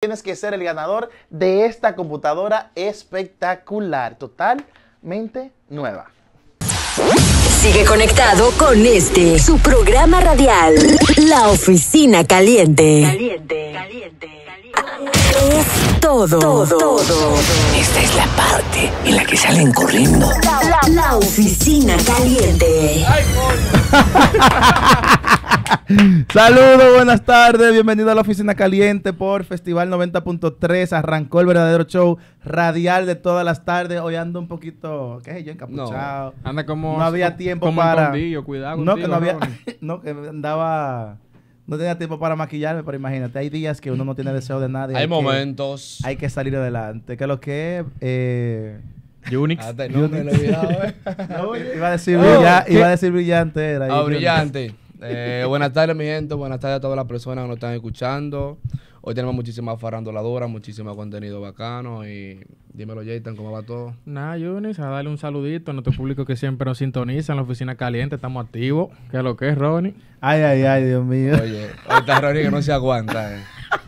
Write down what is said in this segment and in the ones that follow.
tienes que ser el ganador de esta computadora espectacular, totalmente nueva. Sigue conectado con este, su programa radial, La Oficina Caliente. Caliente, caliente, caliente. Es todo, todo, todo. Esta es la parte en la que salen corriendo. La, Oficina Caliente. Saludos, buenas tardes, bienvenido a la Oficina Caliente por Festival 90.3. Arrancó el verdadero show radial de todas las tardes. Hoy ando un poquito, qué yo, encapuchado. anda como... No había tiempo como para... Cuidado no, que no había... no, que andaba... No tenía tiempo para maquillarme, pero imagínate, hay días que uno no tiene deseo de nadie. Hay, momentos. hay que salir adelante. Que lo que eh, Unix. ¿eh? Oh, iba a decir, brillante. Era, ah, brillante. Eh, buenas tardes, mi gente. Buenas tardes a todas las personas que nos están escuchando. Hoy tenemos muchísimas farandoladoras, muchísimo contenido bacano. Y dímelo, Jaytan, ¿cómo va todo? Nada, Junis, a darle un saludito a nuestro público que siempre nos sintoniza en la oficina caliente. Estamos activos. ¿Qué es lo que es, Ronnie? Ay, ay, ay, Dios mío. Oye, hoy está Ronnie que no se aguanta, eh.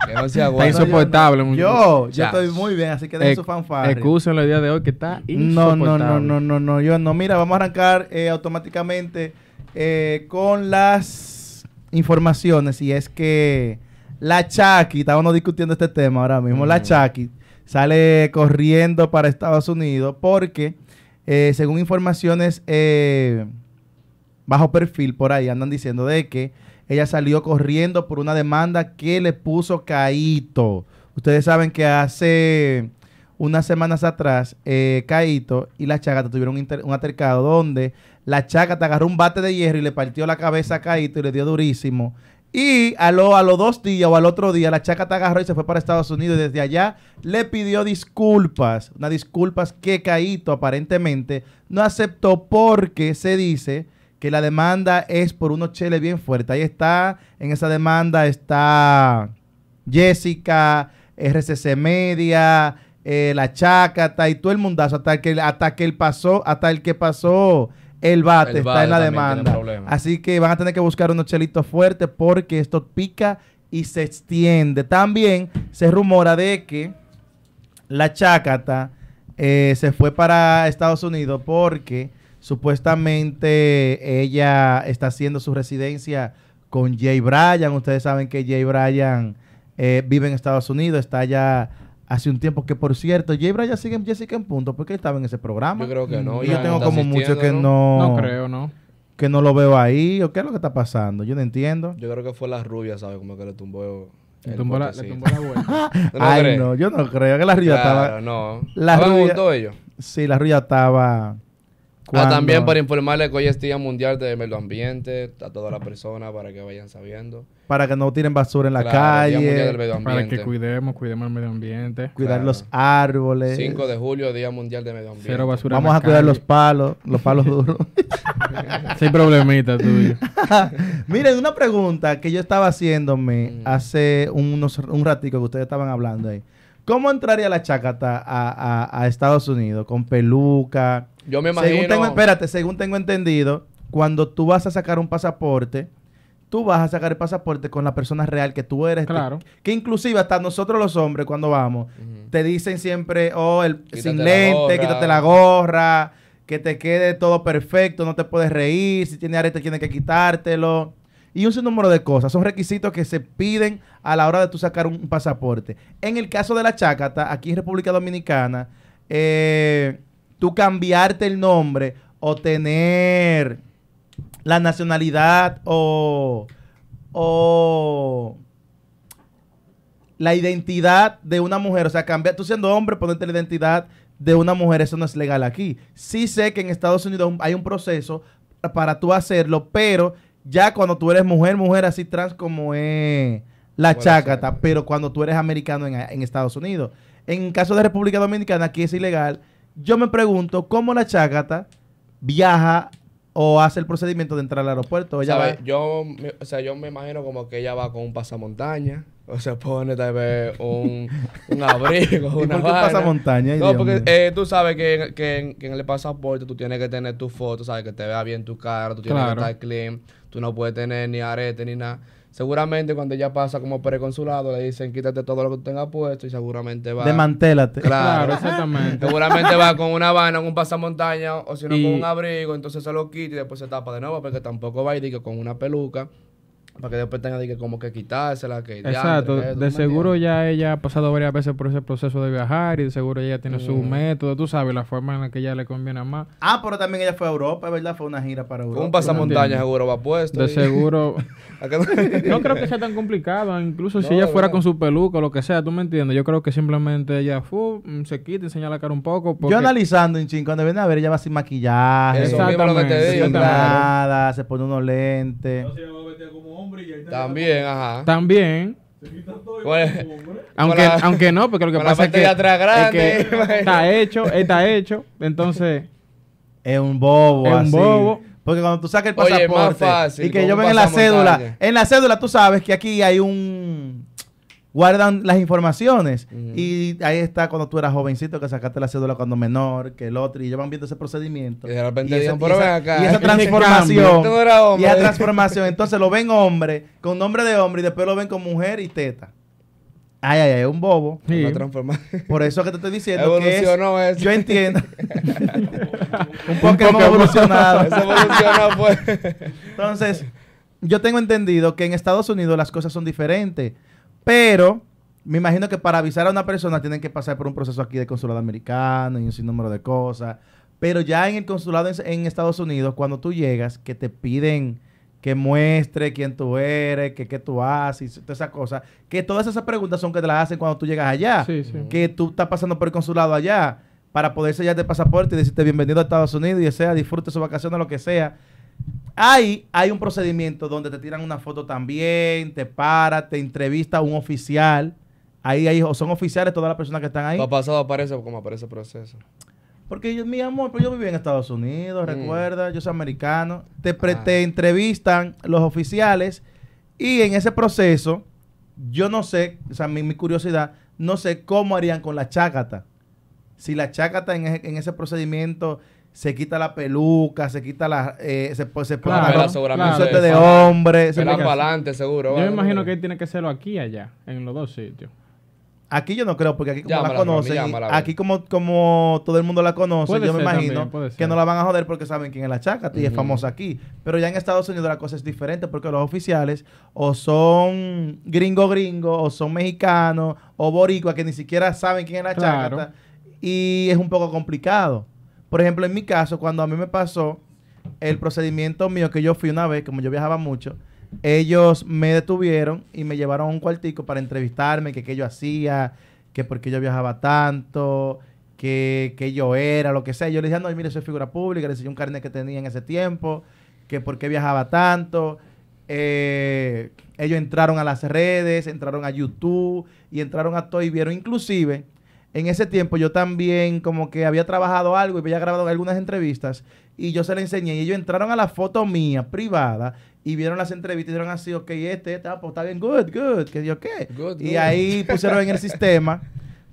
Que no se aguanta. Está insoportable, Yo, yo estoy muy bien, así que den su Excusa Excusen el día de hoy que está insoportable. No, no, no, no, no, no, yo no. Mira, vamos a arrancar eh, automáticamente eh, con las informaciones y es que la Chucky, estábamos discutiendo este tema ahora mismo, la mm. Chucky sale corriendo para Estados Unidos porque, eh, según informaciones eh, bajo perfil por ahí, andan diciendo de que ella salió corriendo por una demanda que le puso Caíto. Ustedes saben que hace unas semanas atrás, eh, Caito y la Chagata tuvieron un, atercado donde la Chacata agarró un bate de hierro y le partió la cabeza a Caito y le dio durísimo. Y a, a los dos días o al otro día, la chacata agarró y se fue para Estados Unidos y desde allá le pidió disculpas. Unas disculpas que Caíto aparentemente no aceptó porque se dice que la demanda es por unos cheles bien fuertes. Ahí está, en esa demanda está Jessica, RCC Media, eh, la chácata y todo el mundazo, hasta que, hasta que el pasó, hasta el que pasó el bate, está en la demanda. Así que van a tener que buscar unos chelitos fuertes porque esto pica y se extiende. También se rumora de que la chácata eh, se fue para Estados Unidos porque supuestamente ella está haciendo su residencia con Jay Bryan. Ustedes saben que Jay Bryan eh, vive en Estados Unidos, está allá hace un tiempo. Que por cierto, ¿Jebra ya sigue en Jessica en punto porque estaba en ese programa. Yo creo que no. yo tengo como mucho que ¿no? no. creo, no. Que no lo veo ahí. ¿O qué es lo que está pasando? Yo no entiendo. Yo creo que fue la rubia, ¿sabes? Como que le tumbó. Le tumbó, la, le tumbó la vuelta. ¿No no, yo no creo que la rubia claro, estaba. No, la rubia. ellos? Sí, la rubia estaba también para informarles que hoy es Día Mundial del Medio Ambiente a todas las personas para que vayan sabiendo. Para que no tiren basura en la calle. para que cuidemos, cuidemos el medio ambiente. Cuidar los árboles. 5 de julio, Día Mundial de Medio Ambiente. Cero basura Vamos en la a cuidar los palos, los palos duros. Sin problemita tuyo. Miren, una pregunta que yo estaba haciéndome mm. hace unos, un ratico que ustedes estaban hablando ahí. ¿Cómo entraría la chacata a, a, a Estados Unidos? ¿Con peluca? Yo me imagino. Según espérate, según tengo entendido, cuando tú vas a sacar un pasaporte, tú vas a sacar el pasaporte con la persona real que tú eres. Claro. que inclusive hasta nosotros los hombres cuando vamos, te dicen siempre, oh, el, sin lente, quítate la gorra, que te quede todo perfecto, no te puedes reír, si tiene arete tiene que quitártelo. Y un sinnúmero de cosas. Son requisitos que se piden a la hora de tú sacar un, pasaporte. En el caso de la chácata, aquí en República Dominicana, eh, tú cambiarte el nombre o tener la nacionalidad o, la identidad de una mujer. O sea, cambiar, tú siendo hombre, ponerte la identidad de una mujer, eso no es legal aquí. Sí sé que en Estados Unidos hay un proceso para tú hacerlo, pero ya cuando tú eres mujer, mujer así trans como es la chacata. pero cuando tú eres americano en, en Estados Unidos. En caso de República Dominicana, aquí es ilegal yo me pregunto cómo la chácata viaja o hace el procedimiento de entrar al aeropuerto. Ella yo, me, o sea, yo me imagino como que ella va con un pasamontaña. O se pone tal vez un, un abrigo, ¿Por pasamontaña? No, porque eh, tú sabes que, en el pasaporte tú tienes que tener tus fotos, sabes que te vea bien tu cara, tú tienes que estar clean, tú no puedes tener ni arete ni nada. Seguramente cuando ella pasa como preconsulado le dicen quítate todo lo que tenga tengas puesto y seguramente va. Demantélate. Claro, exactamente. Seguramente va con una vaina, con un pasamontaña o si no con un abrigo, entonces se lo quita y después se tapa de nuevo porque tampoco va y digo con una peluca para que después tenga que como que quitársela, que Exacto. de seguro ya ella ha pasado varias veces por ese proceso de viajar y de seguro ella tiene su método, tú sabes, la forma en la que ella le conviene más. Ah, pero también ella fue a Europa, ¿verdad? Fue una gira para Europa. Un pasamontañas seguro va puesto. De seguro. no creo que sea tan complicado, incluso si ella fuera con su peluca o lo que sea, tú me entiendes. Yo creo que simplemente ella fue, mm, se quita, enseña la cara un poco. Yo analizando, en cuando viene a ver, ella va sin maquillaje. sin nada, se pone unos lentes. No, si como también, ajá. También. Aunque, aunque no, porque lo que pasa es, que, atrás grande, está hecho, está hecho, entonces es un bobo, es un bobo. Porque cuando tú saques el pasaporte y que yo ven en la cédula, en la cédula tú sabes que aquí hay un guardan las informaciones. Y ahí está cuando tú eras jovencito, que sacaste la cédula cuando menor, que el otro, y ellos van viendo ese procedimiento. Y de repente esa, transformación. Y esa transformación. Entonces lo ven hombre, con nombre de hombre, y después lo ven con mujer y teta. Ay, ay, ay, un bobo. Por eso que te estoy diciendo que es, Yo entiendo. un Pokémon evolucionado. Eso evolucionó, Entonces, yo tengo entendido que en Estados Unidos las cosas son diferentes. Pero me imagino que para avisar a una persona tienen que pasar por un proceso aquí de consulado americano y un sinnúmero de cosas. Pero ya en el consulado en, Estados Unidos, cuando tú llegas, que te piden que muestre quién tú eres, que qué tú haces, todas esas cosas, que todas esas preguntas son que te las hacen cuando tú llegas allá, que tú estás pasando por el consulado allá para poder sellarte el pasaporte y decirte bienvenido a Estados Unidos y sea, disfrute su vacación o lo que sea. Ahí hay un procedimiento donde te tiran una foto también, te para, te entrevista un oficial. Ahí, ahí son oficiales todas las personas que están ahí. Lo pasado aparece como aparece el proceso. Porque yo, mi amor, pero pues yo viví en Estados Unidos, mm. recuerda, yo soy americano. Te, entrevistan los oficiales y en ese proceso, yo no sé, o sea, mi, curiosidad, no sé cómo harían con la chácata. Si la chácata en e, ese procedimiento se quita la peluca, se quita la. Eh, se, pues, se pone claro, de hombre. Se para adelante, seguro. Yo me imagino que él tiene que hacerlo aquí allá, en los dos sitios. Aquí yo no creo, porque aquí como la conocen, aquí como, como todo el mundo la conoce, yo me imagino que no la van a joder porque saben quién es la chaca, y es famosa aquí. Pero ya en Estados Unidos la cosa es diferente porque los oficiales o son gringo gringo, o son mexicanos, o boricua, que ni siquiera saben quién es la chaca. Y es un poco complicado. Por ejemplo, en mi caso, cuando a mí me pasó el procedimiento mío, que yo fui una vez, como yo viajaba mucho, ellos me detuvieron y me llevaron a un cuartico para entrevistarme, que qué yo hacía, que por qué yo viajaba tanto, que, que yo era, lo que sea. Yo les decía, no, mire, soy figura pública, les decía un carnet que tenía en ese tiempo, que por qué viajaba tanto. Eh, ellos entraron a las redes, entraron a YouTube y entraron a todo y vieron, inclusive, en ese tiempo yo también como que había trabajado algo y había grabado algunas entrevistas y yo se la enseñé y ellos entraron a la foto mía privada y vieron las entrevistas y dijeron así, ok, este, este ah, pues, está bien, good, good, que Dios qué. y ahí pusieron en el sistema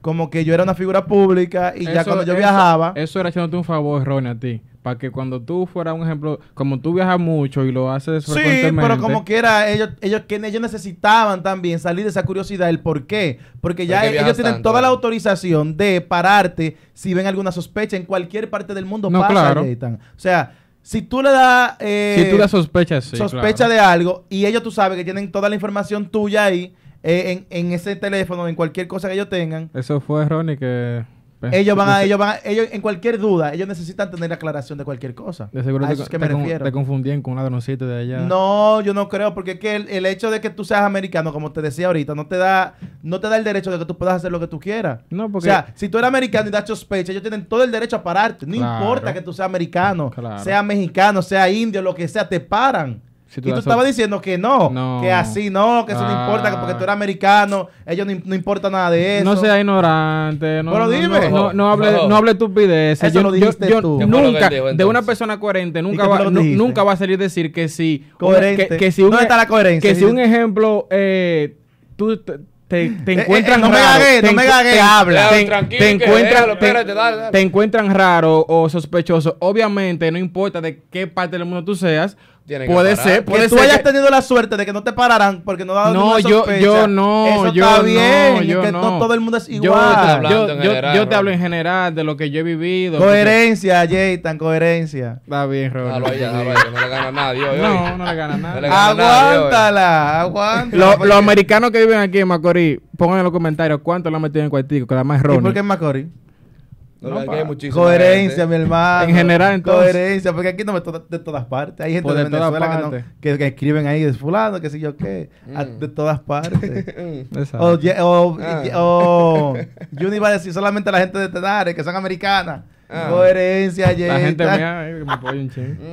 como que yo era una figura pública y ya cuando yo viajaba... Eso era haciéndote un favor, Ronnie, a ti para que cuando tú fueras un ejemplo, como tú viajas mucho y lo haces frecuentemente. Sí, pero como quiera, ellos, ellos, que ellos necesitaban también salir de esa curiosidad, el por qué. Porque ya ellos tienen toda la autorización de pararte si ven alguna sospecha en cualquier parte del mundo. No, pasa, claro. O sea, si tú le das... Eh, sospechas, Sospecha de algo y ellos tú sabes que tienen toda la información tuya ahí. Eh, en, en ese teléfono, en cualquier cosa que ellos tengan. Eso fue Ronnie que pues, ellos van a, ellos van ellos en cualquier duda, ellos necesitan tener aclaración de cualquier cosa. que me refiero. te confundían con de allá. No, yo no creo, porque es que el, hecho de que tú seas americano, como te decía ahorita, no te da, no te da el derecho de que tú puedas hacer lo que tú quieras. No, porque... O sea, si tú eres americano y das sospecha, ellos tienen todo el derecho a pararte. No importa que tú seas americano, sea mexicano, sea indio, lo que sea, te paran y tú estabas diciendo que no, que así no, que eso no ah. importa, porque tú eres americano, ellos no, no importa nada de eso. No seas ignorante. No, Pero dime. No, no, hable, no hable estupideces. Eso yo, lo dijiste tú. Nunca, de una persona coherente, nunca va, nunca va a salir decir que si... Que, si ¿Dónde está la coherencia? Que si un ejemplo, eh, tú te, te eh, eh, encuentran no Me no me te, habla. Te, encuentran, te encuentran raro o sospechoso. Obviamente, no importa de qué parte del mundo tú seas, puede ser, que tú hayas tenido la suerte de que no te pararan, porque no daban no, yo, yo no, yo está bien, no, yo que todo el mundo es igual. Yo, te hablo en general de lo que yo he vivido. Coherencia, Jay, tan coherencia. Está bien, Robert. no le gana a nadie No, no le gana nada. nadie. Aguántala, aguántala. Los americanos que viven aquí en Macorís, pongan en los comentarios cuánto le han metido en cuartico, que la más roja. ¿Y por qué en Macorís? coherencia, mi hermano. En general, entonces. Coherencia, porque aquí no me to de todas partes. Hay gente pues de, Venezuela que, escriben ahí de fulano, que sé yo qué. Mm. Ah, de todas partes. Mm. o, o, ah. iba a decir solamente la gente de Tenares, que son americanas. Ah. Coherencia, Jenny. La gente mía, que eh, me apoya un ching. Mm.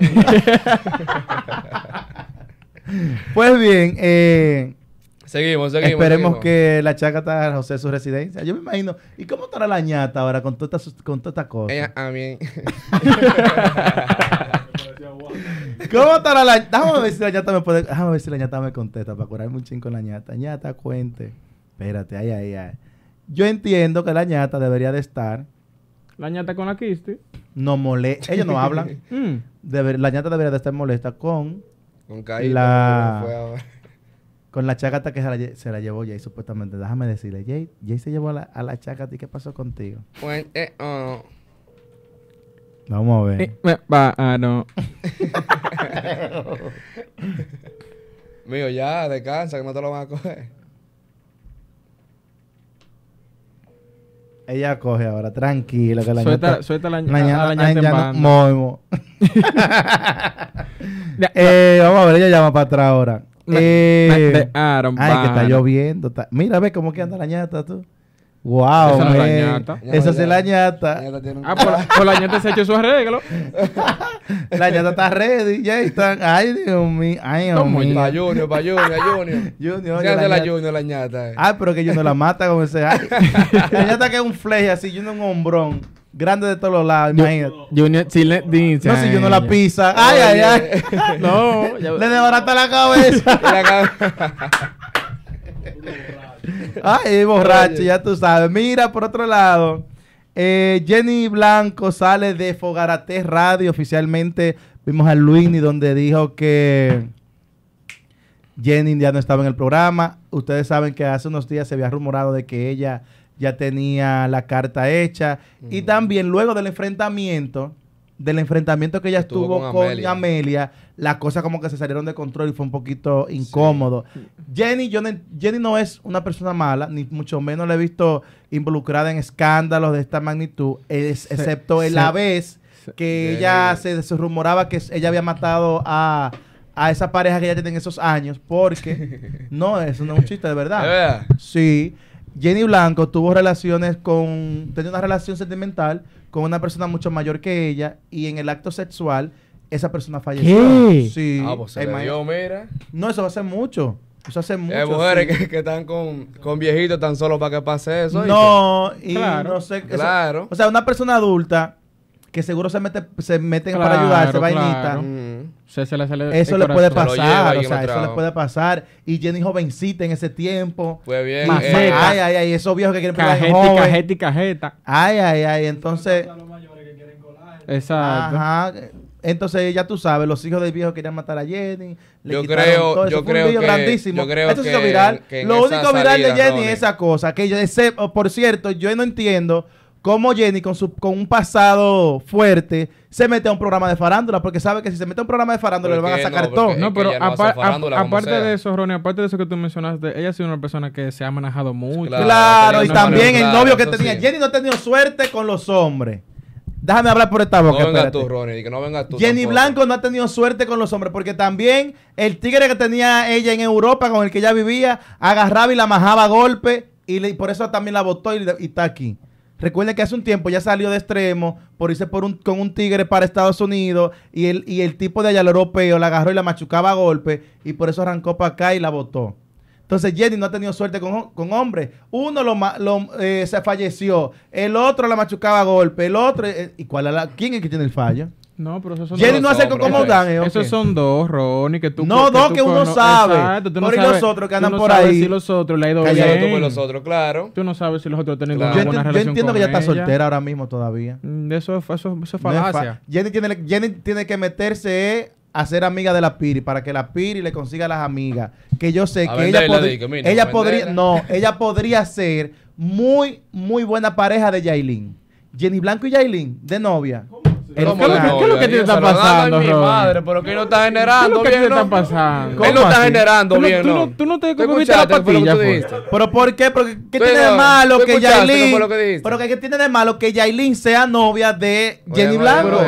pues bien, eh. Seguimos, seguimos. Esperemos que la está José su residencia. Yo me imagino. ¿Y cómo estará la ñata ahora con todas estas con toda esta cosas? Ella, a ah, mí. ¿Cómo estará la ñata? Déjame ver si la ñata me puede. Déjame ver si la ñata me contesta para curar un chingo con la ñata. ñata, cuente. Espérate, ay, ay, ay. Yo entiendo que la ñata debería de estar. ¿La ñata con la Kisti? No molesta. Ellos no hablan. Mm. la ñata debería de estar molesta con. Con fue con la chacata que se la, llevó Jay, supuestamente. Déjame decirle, Jay, Jay se llevó a la, a chacata y qué pasó contigo. Pues, eh, oh. Vamos a ver. Eh, va, ah, no. Mío, ya, descansa, que no te lo van a coger. Ella coge ahora, tranquilo, que la Suelta, suelta la, la, la, Moimo. eh, vamos a ver, ella llama para atrás ahora eh, ay, que está lloviendo. Mira, ve cómo que anda la ñata tú. Wow, esa es la ñata. Esa es la ñata. Ah, por, pues, pues la, ñata se ha hecho su arreglo. la ñata está ready. Ya están. Ay, Dios mío. Ay, Dios mío. Para Junior, para Junior, Junior. Junior. Se hace la, Junior, la ñata. Ay, pero que Junior la mata con ese. la ñata que es un fleje así, Junior un hombrón grande de todos los lados, imagínate. Junior Chile dice. No, si yo no la pisa. Ay, ay, ay. no, le desbarata la cabeza. la cabeza. ay, borracho, ya tú sabes. Mira, por otro lado, eh, Jenny Blanco sale de Fogarate Radio oficialmente. Vimos a Luini donde dijo que Jenny ya no estaba en el programa. Ustedes saben que hace unos días se había rumorado de que ella ya tenía la carta hecha. Y también luego del enfrentamiento, del enfrentamiento que ella estuvo, con, Amelia. las cosas como que se salieron de control y fue un poquito incómodo. Jenny, no, Jenny no es una persona mala, ni mucho menos la he visto involucrada en escándalos de esta magnitud, excepto en la vez que ella se, rumoraba que ella había matado a esa pareja que ella tenía en esos años porque no, eso no es un chiste de verdad. ¿De verdad? Sí. Jenny Blanco tuvo relaciones con, tenía una relación sentimental con una persona mucho mayor que ella y en el acto sexual esa persona falleció. ¿Qué? Sí. Ah, pues se le dio, mira. No, eso hace mucho. Eso hace mucho. Hay mujeres que, están con, con, viejitos tan solo para que pase eso. No, y, no sé. o sea, una persona adulta que seguro se mete se meten para ayudarse, claro. vainita eso le puede pasar, o sea, eso le puede pasar. Y Jenny jovencita en ese tiempo. Pues bien. Eh. ay, ay, ay, esos viejos que quieren pegar cajeta, y cajeta. Ay, ay, ay, entonces... Exacto. Ajá. Entonces, ya tú sabes, los hijos del viejo querían matar a Jenny. Le yo creo, todo. Eso yo creo un creo que, grandísimo. Yo creo Esto que, viral. Lo único viral de Jenny es esa cosa. Que yo sé, por cierto, yo no entiendo cómo Jenny, con, su, con un pasado fuerte, se mete a un programa de farándula, porque sabe que si se mete a un programa de farándula le van a sacar todo. No, pero aparte de eso, Ronnie, aparte de eso que tú mencionaste, ella ha sido una persona que se ha manejado mucho. Claro, y también el novio que tenía. Jenny no ha tenido suerte con los hombres. Déjame hablar por esta boca. No vengas tú, Ronnie, que no vengas tú. Jenny Blanco no ha tenido suerte con los hombres, porque también el tigre que tenía ella en Europa, con el que ella vivía, agarraba y la majaba a golpe, y, por eso también la botó y está aquí. Recuerda que hace un tiempo ya salió de extremo por irse por un, con un tigre para Estados Unidos y el, y el tipo de allá europeo la agarró y la machucaba a golpe y por eso arrancó para acá y la botó. Entonces Jenny no ha tenido suerte con, con hombres. Uno lo, eh, se falleció, el otro la machucaba a golpe, el otro... Eh, ¿y cuál, la, ¿Quién es que tiene el fallo? No, pero esos son Jerry Jenny, no hace como Dan, ¿eh? Esos son dos, Ronnie, que tú No, dos que uno sabe. Exacto, no pero sabes, y los otros que andan tú no por sabes ahí. si los otros le ha ido bien. tú los otros, claro. Tú no sabes si los otros tienen tenido una yo relación Yo entiendo que ella está soltera ahora mismo todavía. Mm, eso, eso, eso, es falacia. Jenny, tiene, Jenny tiene que meterse eh, a ser amiga de la Piri para que la Piri le consiga las amigas. Que yo sé que ella, pod ella podría... No, ella podría ser muy, muy buena pareja de Yailin. Jenny Blanco y Yailin, de novia. ¿Cómo? ¿Qué, ¿Qué es lo que te está pasando, mi madre, pero que no está generando ¿Qué es lo que te está pasando? Él no está generando bien, tú no, tú no te comiste la pastilla, Pero ¿por qué? Porque ¿qué tiene de malo que Yailin? Pero ¿qué tiene de malo que Yailin sea novia de Jenny Blanco?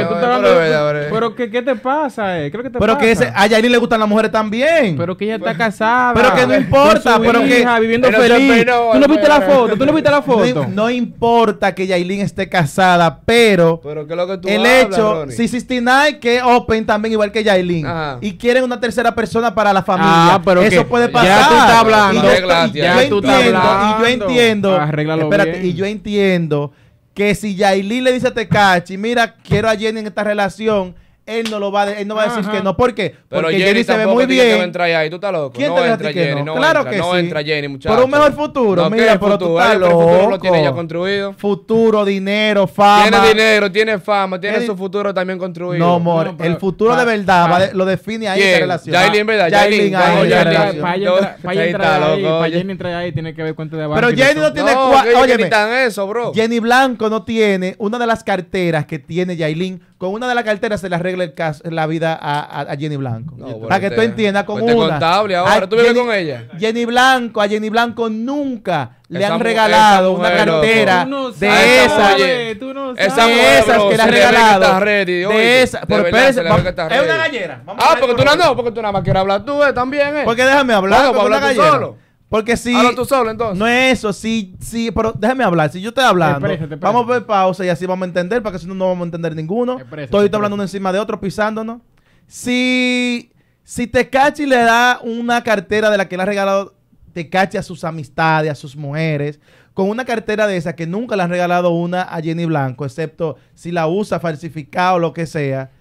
Pero ¿qué te pasa, eh? Creo que te Pero que a Yailin le gustan las mujeres también. Pero que ella está casada. Pero que no importa, pero que viviendo feliz. Tú no viste la foto, tú no viste la foto. No importa que Yailin esté casada, pero Pero que lo que tú de hecho, si 69 que Open también, igual que Yailin. Y quieren una tercera persona para la familia. Ah, Eso puede pasar. Ya tú estás hablando. Y yo, ya tú entiendo, hablando. y yo entiendo. espérate, y yo entiendo que si Yailin le dice a Tecachi, mira, quiero a Jenny en esta relación él no lo va, a él no va a decir que no. ¿Por qué? Porque Jenny, se ve muy bien. Que entrar ahí. ¿Tú estás loco? ¿Quién no te entra que Jenny, no? no claro que sí. no entra Jenny, muchachos. Por un mejor futuro. Mira, pero tú estás loco. El futuro lo tiene ya construido. Futuro, dinero, fama. Tiene dinero, tiene fama, tiene su futuro también construido. No, amor. el futuro de verdad lo define ahí esa relación. Jailin, ¿verdad? Jailin. Para entrar ahí, para Jenny entrar ahí, tiene que ver cuenta de banco. Pero Jenny no tiene... Oye, eso, bro. Jenny Blanco no tiene una de las carteras que tiene Jailin con una de las carteras se le arregla la vida a, Jenny Blanco. para que tú entiendas, con una. ahora, tú vives Jenny, con ella. Jenny Blanco, a Jenny Blanco nunca le han regalado una cartera de esas. no esa de esas que le han regalado. de esas. Por es una gallera. ah, porque tú, no, porque tú nada más quieres hablar tú eh, también. Eh. Porque déjame hablar. porque hablar solo. Porque si. tú solo, entonces. No es eso, sí, sí, pero déjame hablar. Si yo estoy hablando, te vamos a ver pausa y así vamos a entender, porque si no, no vamos a entender ninguno. estoy hablando uno encima de otro, pisándonos. Si. Si Tecachi le da una cartera de la que le ha regalado Tecachi a sus amistades, a sus mujeres, con una cartera de esa que nunca le han regalado una a Jenny Blanco, excepto si la usa falsificada o lo que sea.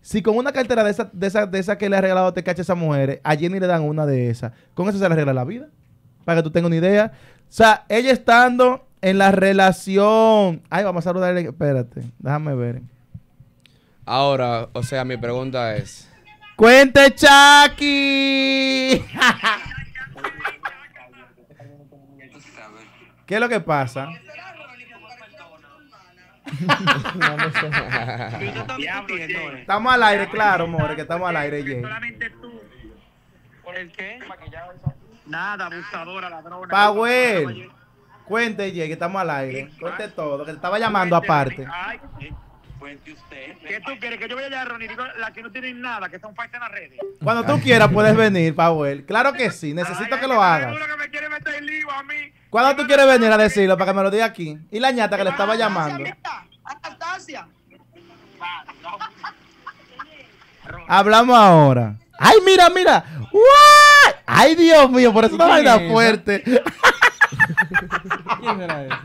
Si con una cartera de esa, de esa, de que le ha regalado Tecachi a esas mujeres, a Jenny le dan una de esas, con eso se le arregla la vida para que tú tengas una idea. O sea, ella estando en la relación. Ay, vamos a saludarle. Espérate, déjame ver. Ahora, o sea, mi pregunta es. ¡Cuente, Chucky! ¿Qué es lo que pasa? estamos al aire, claro, more, que estamos al aire, tú. ¿Por el qué? Nada, abusadora, ladrona. Pauel cuente, Jay, que estamos al aire. Cuente todo, que te estaba llamando aparte. usted. ¿Qué tú quieres? Que yo vaya a que no nada, que las redes. Cuando tú quieras puedes venir, Pauel Claro que sí, necesito que lo hagas. Cuando tú quieres venir a decirlo para que me lo diga aquí? Y la ñata que le ah, estaba llamando. Ah, Hablamos ahora. Ay, mira, mira. ¡Wow! Ay, Dios mío, por eso no vaina fuerte. ¿Quién era eso?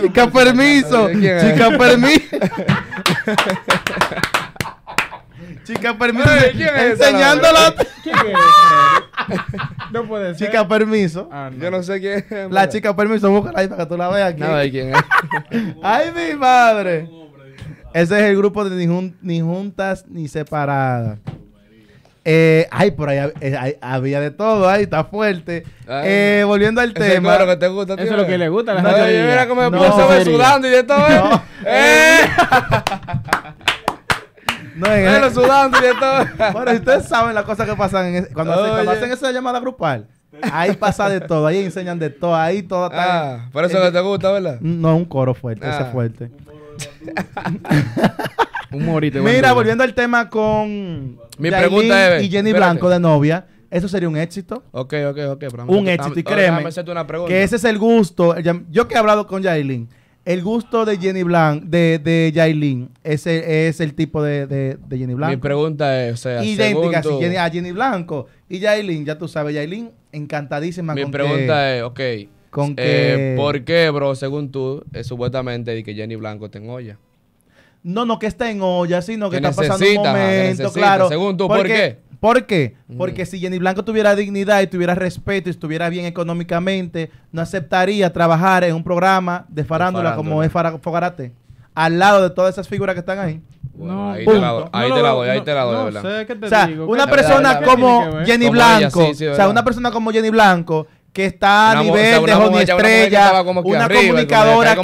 Chica, permiso. Chica, permiso. Chica, permiso. enseñándolo. Enseñándola. ¿Quién es No puede ser. Chica, permiso. Ah, Yo no sé quién es. La chica, permiso, búscala ahí para que tú la veas aquí. No, quién es. Ay, mi madre. Ese es el grupo de ni juntas ni separadas. Eh, ay, por ahí eh, había de todo, ahí está fuerte. Eh, volviendo al tema. Eso es, que te gusta, eso es lo que le gusta a la no, gente. Yo mira sudando y de todo. No. Eh. No, en bueno, sudando y de todo. Bueno, ustedes saben las cosas que pasan en, cuando, hacen, cuando hacen esa llamada grupal. Ahí pasa de todo, ahí enseñan de todo, ahí todo está. Ah, por eso que te gusta, ¿verdad? No, un coro fuerte, ese ah. fuerte. Un morito. Mira, volviendo al tema con. Mi pregunta es, Y Jenny Blanco de novia. ¿Eso sería un éxito? Ok, ok, ok. un éxito. Y créeme que ese es el gusto. Yo que he hablado con Jailin. el gusto de Jenny Blanc, de, de Yailin, ese es el tipo de, Jenny Blanco. Mi pregunta es, o Idéntica a Jenny Blanco. Y Yailin, ya tú sabes, Yailin, encantadísima mi con Mi pregunta es, ok. Con eh, ¿Por qué, bro, según tú, supuestamente, de que Jenny Blanco te olla? no, no que está en olla, sino que, está pasando un momento, claro. Según tú, ¿por, qué? ¿Por qué? Mm. Porque si Jenny Blanco tuviera dignidad y tuviera respeto y estuviera bien económicamente, no aceptaría trabajar en un programa de farándula, como es Fogarate, al lado de todas esas figuras que están ahí. ahí, te la, doy, ahí te la doy, ahí ¿verdad? o sea, una persona como Jenny Blanco, o sea, una persona como Jenny Blanco que está a nivel de Estrella, una, comunicadora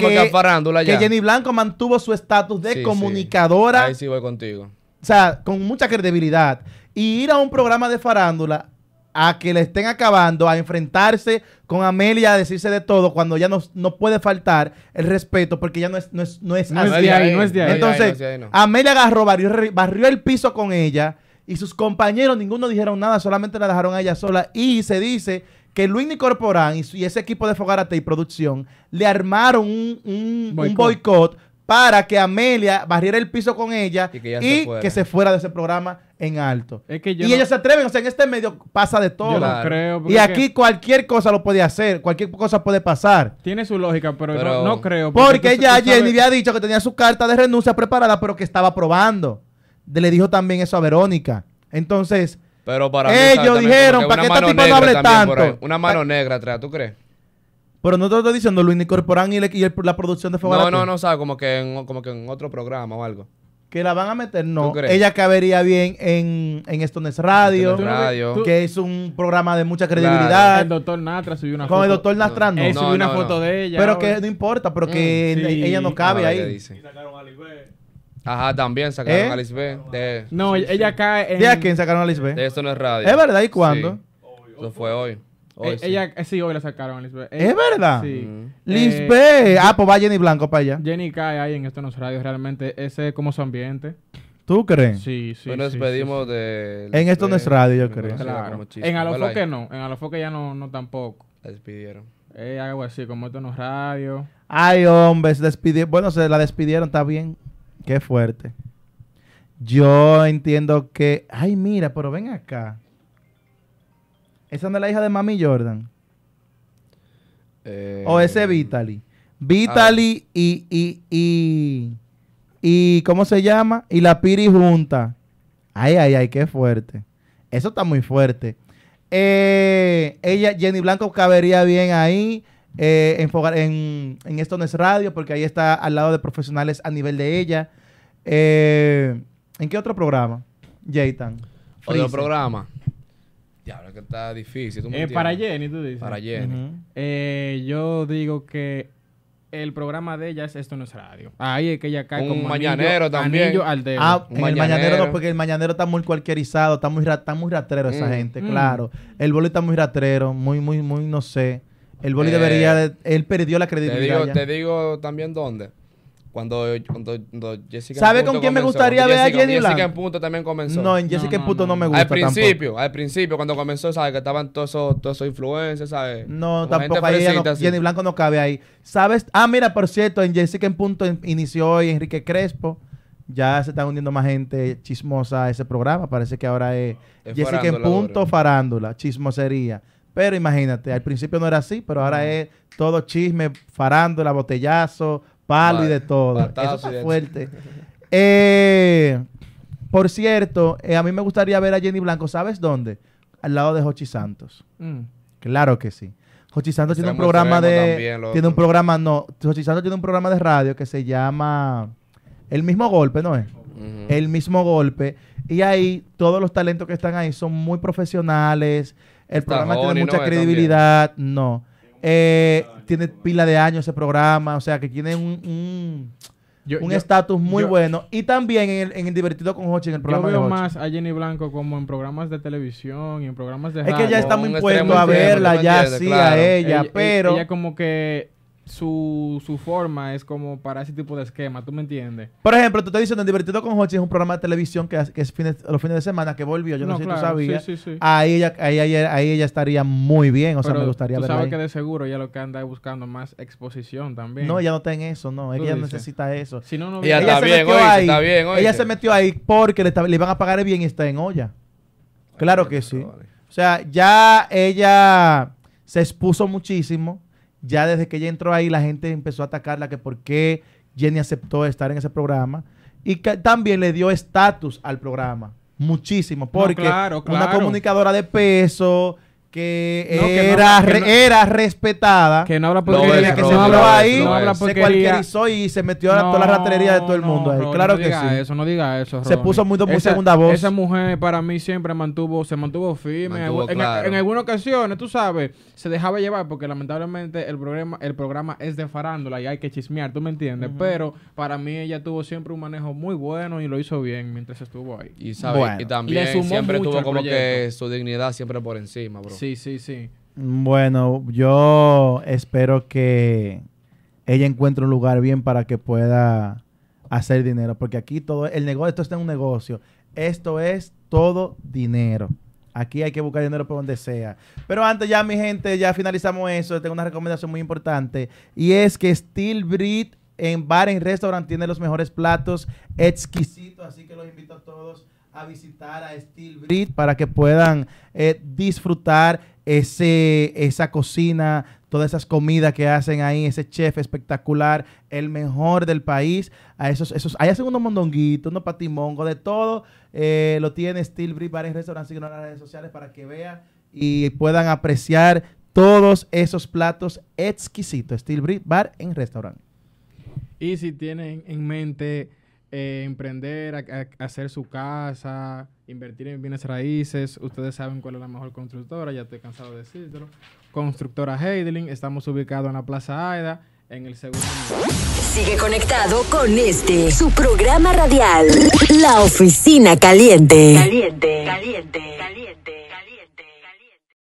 que, Jenny Blanco mantuvo su estatus de comunicadora. Ahí sí voy contigo. O sea, con mucha credibilidad. Y ir a un programa de farándula a que le estén acabando, a enfrentarse con Amelia, a decirse de todo, cuando ya no, no puede faltar el respeto, porque ya no es, no es, Entonces, Amelia agarró, barrió, barrió el piso con ella y sus compañeros, ninguno dijeron nada, solamente la dejaron a ella sola. Y se dice que Luis Nicorporán y, ese equipo de Fogarate y producción le armaron un, boicot para que Amelia barriera el piso con ella y que, se, fuera de ese programa en alto. y ellos se atreven, o sea, en este medio pasa de todo. Yo no creo, y aquí cualquier cosa lo puede hacer, cualquier cosa puede pasar. Tiene su lógica, pero, No, creo. Porque, ya Jenny había dicho que tenía su carta de renuncia preparada, pero que estaba probando. Le dijo también eso a Verónica. Entonces, pero para Ellos dijeron, ¿para qué este tipo no hable tanto? Una mano negra atrás, ¿tú crees? Pero no te estoy diciendo, lo incorporan y, la producción de Fuego No, no, no, sabe, como que, en, como que en otro programa o algo. Que la van a meter, no. Ella cabería bien en, en Stones Radio, Radio. que es un programa de mucha credibilidad. El doctor Natra subió una foto. Con el doctor Nastrando. No. Él subió una foto de ella. Pero que no importa, pero que mm, ella no cabe ahí. Y sacaron a Ajá, también sacaron ¿Eh? a Lisbeth. No, ella cae en... ¿De a quién sacaron a Lisbeth? De Esto No Es Radio. ¿Es verdad? ¿Y cuándo? Eso fue hoy. Eh, sí. Ella, eh, hoy la sacaron a Lisbeth. ¿Es verdad? Sí. Lisbeth. ah, pues va Jenny Blanco para allá. Jenny cae ahí en Esto No Es Radio, realmente. Ese es como su ambiente. ¿Tú crees? Sí, sí. nos despedimos de... En Esto No Es Radio, yo creo. Claro. En Alofoque no. En Alofoque ya no, no tampoco. La despidieron. Eh, algo así, como Esto No Es Radio. Ay, hombre, se despidieron. Bueno, se la despidieron, está bien. Qué fuerte. Yo entiendo que. Ay, mira, pero ven acá. ¿Esa no es la hija de Mami Jordan? Eh, ¿O ese Vitaly? Ah. Vitaly y, y, y, y. ¿Cómo se llama? Y la Piri junta. Ay, ay, ay, qué fuerte. Eso está muy fuerte. Eh, ella, Jenny Blanco, cabería bien ahí. Eh, enfocar en, en, Esto No es Radio, porque ahí está al lado de profesionales a nivel de ella. Eh, ¿En qué otro programa, Jaytan? Otro programa. Diablo, que está difícil. Eh, para Jenny, tú dices. Para Jenny. yo digo que el programa de ella es Esto no es radio. Ahí es que ella cae un mañanero también. Ah, el mañanero no, porque el mañanero está muy cualquierizado, está muy, está muy ratrero esa mm. gente, mm. claro. El boli está muy ratrero, muy, muy, muy, no sé. El boli debería. Eh, él perdió la credibilidad. Te digo, también dónde. Cuando, cuando, Jessica. ¿Sabe con quién me gustaría ver a Jenny Blanco? Jessica en punto también comenzó. No, en Jessica en punto no, me gusta. Al principio, al principio, cuando comenzó, ¿sabes? Que estaban todos esos todos influencers, ¿sabes? No, tampoco ahí. Jenny Blanco no cabe ahí. ¿Sabes? Ah, mira, por cierto, en Jessica en punto inició hoy Enrique Crespo ya se están uniendo más gente chismosa a ese programa. Parece que ahora es, Jessica en punto, farándula, chismosería. Pero imagínate, al principio no era así, pero ahora es todo chisme, farándula, botellazo, palo y de todo. Eso está fuerte. Eh, por cierto, eh, a mí me gustaría ver a Jenny Blanco, ¿sabes dónde? Al lado de Jochi Santos. Mm. Claro que sí. Jochi Santos tiene un programa de. tiene un programa, no. Jochi Santos tiene un programa de radio que se llama El mismo golpe, ¿no es? El mismo golpe. Y ahí todos los talentos que están ahí son muy profesionales. El programa tiene mucha credibilidad, no. Eh, tiene pila de años ese programa, o sea que tiene un, un estatus muy bueno. Y también en el, Divertido con Hochi, en el programa. Yo veo más a Jenny Blanco como en programas de televisión y en programas de. radio. Es que ya está muy puesto a verla, ya sí, a ella, ella, pero. Ella como que su, forma es como para ese tipo de esquema, ¿tú me entiendes? Por ejemplo, tú te dices diciendo, Divertido con Hochi es un programa de televisión que, es los fines de semana que volvió, yo no, sé si tú sabías. Ahí, ella, ella estaría muy bien, o sea, me gustaría verla. que de seguro ella lo que anda es buscando más exposición también. No, ella no está en eso, no, ella necesita eso. Si no, no ella, está, bien, metió ahí, Ella se metió ahí porque le, le, iban a pagar bien y está en olla. Claro que sí. O sea, ya ella se expuso muchísimo ya desde que ella entró ahí, la gente empezó a atacarla que por qué Jenny aceptó estar en ese programa. Y que también le dio estatus al programa. Muchísimo. Porque una comunicadora de peso, que, era, era respetada. Que no habla que se habló ahí, se cualquierizó y se metió a toda la ratería de todo el mundo. claro que sí. Eso, no diga eso. Se puso muy, muy segunda voz. Esa mujer para mí siempre mantuvo, se mantuvo firme. en, algunas ocasiones, tú sabes, se dejaba llevar porque lamentablemente el programa, el programa es de farándula y hay que chismear, ¿tú me entiendes? Pero para mí ella tuvo siempre un manejo muy bueno y lo hizo bien mientras estuvo ahí. Y, sabe, y también siempre tuvo como que su dignidad siempre por encima, bro. Sí, sí, sí. Bueno, yo espero que ella encuentre un lugar bien para que pueda hacer dinero, porque aquí todo, el negocio, esto está un negocio, esto es todo dinero. Aquí hay que buscar dinero por donde sea. Pero antes ya, mi gente, ya finalizamos eso. Tengo una recomendación muy importante. Y es que Steel Breed en bar, en restaurant tiene los mejores platos exquisitos. Así que los invito a todos a visitar a Steel Brit para que puedan eh, disfrutar ese, esa cocina, todas esas comidas que hacen ahí, ese chef espectacular, el mejor del país. A esos, esos, ahí hacen unos mondonguitos, unos patimongos, de todo. Eh, lo tiene Steel Brit, en Restaurant. y en las redes sociales para que vean y puedan apreciar todos esos platos exquisitos. Steel Brit Bar en Restaurant. Y si tienen en mente eh, emprender, hacer su casa, invertir en bienes raíces. Ustedes saben cuál es la mejor constructora, ya estoy cansado de decirlo. Constructora Heideling, estamos ubicados en la Plaza Aida, en el segundo Sigue conectado con este, su programa radial, La Oficina Caliente. Caliente, caliente, caliente.